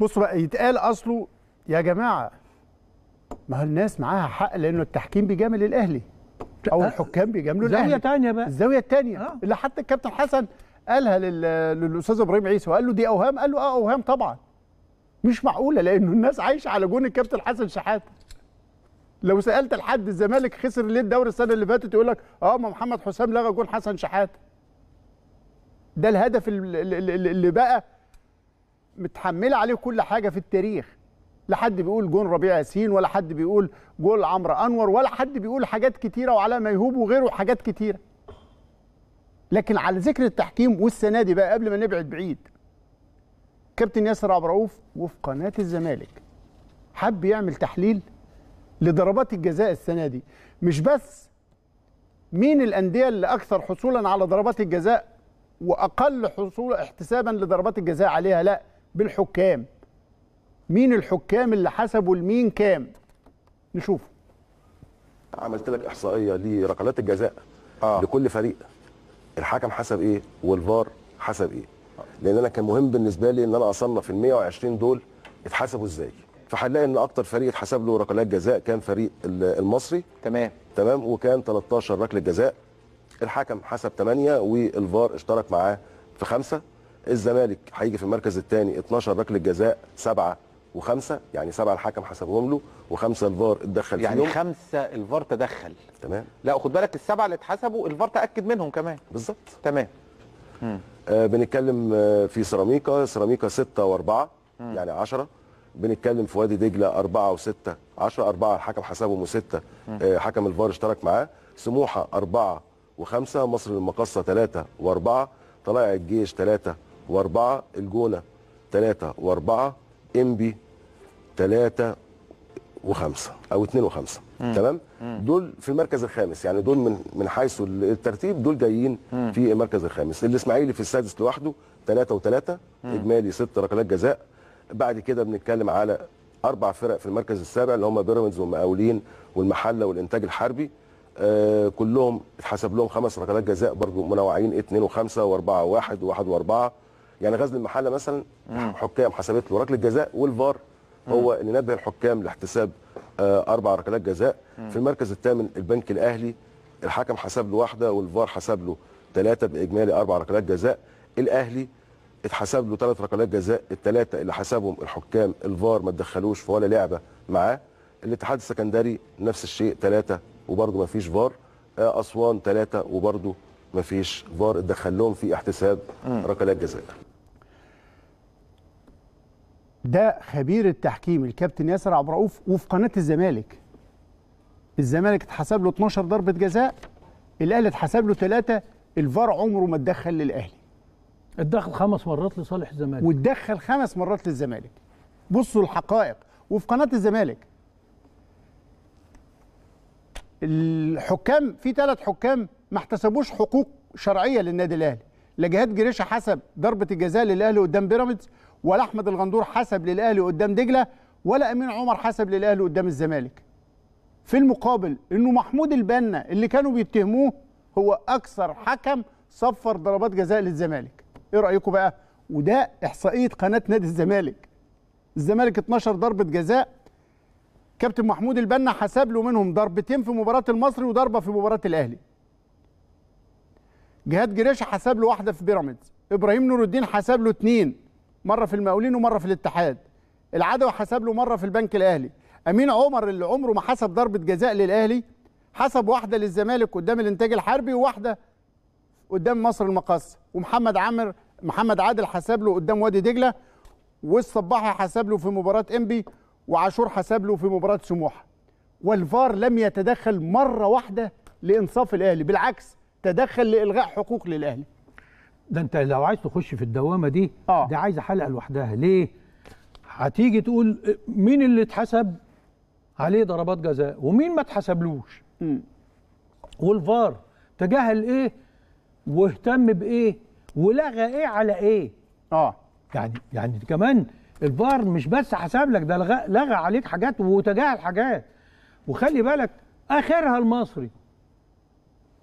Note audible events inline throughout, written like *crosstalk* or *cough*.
بصوا بقى يتقال اصله يا جماعه ما هو الناس معاها حق لانه التحكيم بيجامل الاهلي او آه، الحكام بيجاملوا الاهلي زاويه ثانيه بقى الزاويه الثانيه آه. اللي حتى الكابتن حسن قالها للاستاذ ابراهيم عيسى وقال له دي اوهام قال له اه اوهام طبعا مش معقوله لانه الناس عايشه على جون الكابتن حسن شحاته لو سالت لحد الزمالك خسر ليه الدوري السنه اللي فاتت يقول لك اه ما محمد حسام لغى جون حسن شحاته ده الهدف اللي بقى متحمله عليه كل حاجه في التاريخ لا حد بيقول جون ربيع ياسين ولا حد بيقول جول عمرو انور ولا حد بيقول حاجات كتيره وعلى ما يهوب وغيره حاجات كتيره لكن على ذكر التحكيم والسنه دي بقى قبل ما نبعد بعيد كابتن ياسر عبد الرؤوف وفي قناه الزمالك حب يعمل تحليل لضربات الجزاء السنه دي مش بس مين الانديه اللي اكثر حصولا على ضربات الجزاء واقل حصول احتسابا لضربات الجزاء عليها لا بالحكام مين الحكام اللي حسبوا لمين كام نشوف عملت لك احصائيه لركلات الجزاء آه. لكل فريق الحكم حسب ايه والفار حسب ايه لان انا كان مهم بالنسبه لي ان انا اصنف ال 120 دول اتحسبوا ازاي فهنلاقي ان اكتر فريق اتحسب له ركلات جزاء كان فريق المصري تمام تمام وكان 13 ركله جزاء الحكم حسب 8 والفار اشترك معاه في خمسه الزمالك هيجي في المركز الثاني 12 ركله جزاء سبعه وخمسه يعني سبعه الحكم حسبهم له وخمسه الفار اتدخل يعني فيهم يعني خمسه الفار تدخل تمام لا خد بالك السبعه اللي اتحسبوا الفار تاكد منهم كمان بالظبط تمام آه بنتكلم آه، في سيراميكا سيراميكا 6 و4 يعني 10 بنتكلم في وادي دجله 4 و6 10 4 الحكم حسبهم و6 آه، حكم الفار اشترك معاه سموحه 4 و5 مصر المقاصه 3 و4 طلائع الجيش 3 واربعه الجونه ثلاثه واربعه امبي ثلاثه وخمسه او اثنين وخمسه مم. تمام مم. دول في المركز الخامس يعني دول من من حيث الترتيب دول جايين مم. في المركز الخامس الاسماعيلي في السادس لوحده ثلاثه وثلاثه اجمالي ست ركلات جزاء بعد كده بنتكلم على اربع فرق في المركز السابع اللي هم بيراميدز والمقاولين والمحله والانتاج الحربي آه كلهم اتحسب لهم خمس ركلات جزاء برضو منوعين اثنين وخمسه واربعه و وواحد واربعه يعني غزل المحله مثلا حكام حسبت له ركله جزاء والفار هو اللي نبه الحكام لاحتساب آه، اربع ركلات جزاء في المركز الثامن البنك الاهلي الحكم حسب له واحده والفار حسب له ثلاثه باجمالي اربع ركلات جزاء الاهلي اتحسب له ثلاث ركلات جزاء الثلاثه اللي حسبهم الحكام الفار ما تدخلوش في ولا لعبه معاه الاتحاد السكندري نفس الشيء ثلاثه وبرضه ما فيش فار آه، اسوان ثلاثه وبرضه ما فيش فار اتدخل لهم في احتساب ركلات جزاء ده خبير التحكيم الكابتن ياسر عبد الرؤوف وفي قناه الزمالك الزمالك اتحسب له 12 ضربه جزاء الاهلي اتحسب له ثلاثه الفار عمره ما اتدخل للاهلي اتدخل خمس مرات لصالح الزمالك واتدخل خمس مرات للزمالك بصوا الحقائق وفي قناه الزمالك الحكام في ثلاث حكام ما احتسبوش حقوق شرعيه للنادي الاهلي لا جهاد جريشه حسب ضربه الجزاء للاهلي قدام بيراميدز ولا احمد الغندور حسب للاهلي قدام دجله ولا امين عمر حسب للاهلي قدام الزمالك في المقابل انه محمود البنا اللي كانوا بيتهموه هو اكثر حكم صفر ضربات جزاء للزمالك ايه رايكم بقى وده احصائيه قناه نادي الزمالك الزمالك 12 ضربه جزاء كابتن محمود البنا حسب له منهم ضربتين في مباراه المصري وضربه في مباراه الاهلي جهاد جريشه حسب له واحده في بيراميدز ابراهيم نور الدين حسب له اثنين مره في المقاولين ومره في الاتحاد العدوى حسب له مره في البنك الاهلي امين عمر اللي عمره ما حسب ضربه جزاء للاهلي حسب واحده للزمالك قدام الانتاج الحربي وواحده قدام مصر المقص ومحمد عامر محمد عادل حسب له قدام وادي دجله والصباحي حسب له في مباراه انبي وعاشور حسب له في مباراه سموحه والفار لم يتدخل مره واحده لانصاف الاهلي بالعكس تدخل لالغاء حقوق للاهلي ده انت لو عايز تخش في الدوامه دي آه. دي عايزه حلقه لوحدها ليه هتيجي تقول مين اللي اتحسب عليه ضربات جزاء ومين ما اتحسبلوش والفار تجاهل ايه واهتم بايه ولغى ايه على ايه اه يعني يعني كمان الفار مش بس حسب لك ده لغى, لغى عليك حاجات وتجاهل حاجات وخلي بالك اخرها المصري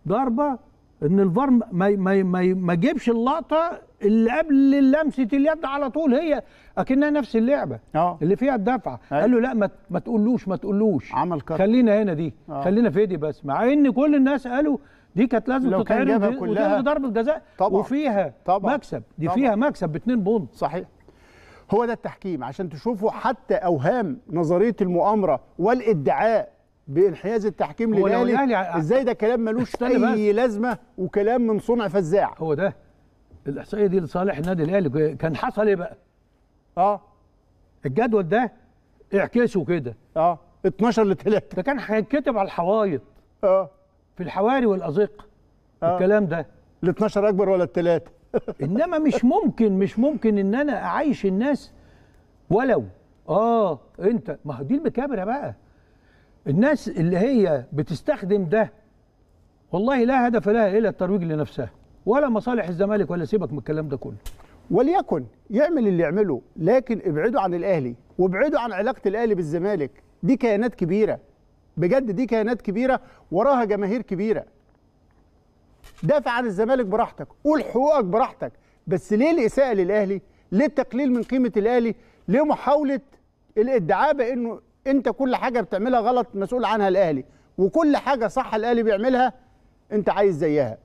ضربه ان الفار ما ما ما, ما جيبش اللقطه اللي قبل لمسه اليد على طول هي اكنها نفس اللعبه أوه. اللي فيها الدفعه أي. أيوة. قال له لا ما ما تقولوش ما تقولوش عمل كرة. خلينا هنا دي أوه. خلينا في دي بس مع ان كل الناس قالوا دي كانت لازم تتعرض كلها ضربه جزاء طبعا. وفيها طبعا. مكسب دي طبعا. فيها مكسب باتنين بونت صحيح هو ده التحكيم عشان تشوفوا حتى اوهام نظريه المؤامره والادعاء بانحياز التحكيم للاهلي ازاي ده كلام ملوش اي بقى. لازمه وكلام من صنع فزاع هو ده الاحصائيه دي لصالح النادي الاهلي كان حصل ايه بقى اه الجدول ده اعكسه كده اه 12 ل 3 ده كان هيتكتب على الحوايط اه في الحواري والازقه آه. الكلام ده ال 12 اكبر ولا الثلاثه *laughs* انما مش ممكن مش ممكن ان انا اعيش الناس ولو اه انت ما هو دي المكابره بقى الناس اللي هي بتستخدم ده والله لا هدف لها الا الترويج لنفسها ولا مصالح الزمالك ولا سيبك من الكلام ده كله وليكن يعمل اللي يعمله لكن ابعدوا عن الاهلي وابعدوا عن علاقه الاهلي بالزمالك دي كيانات كبيره بجد دي كيانات كبيره وراها جماهير كبيره دافع عن الزمالك براحتك قول حقوقك براحتك بس ليه الاساءه للاهلي ليه التقليل من قيمه الاهلي ليه محاوله الادعاء بانه انت كل حاجه بتعملها غلط مسؤول عنها الاهلي وكل حاجه صح الاهلي بيعملها انت عايز زيها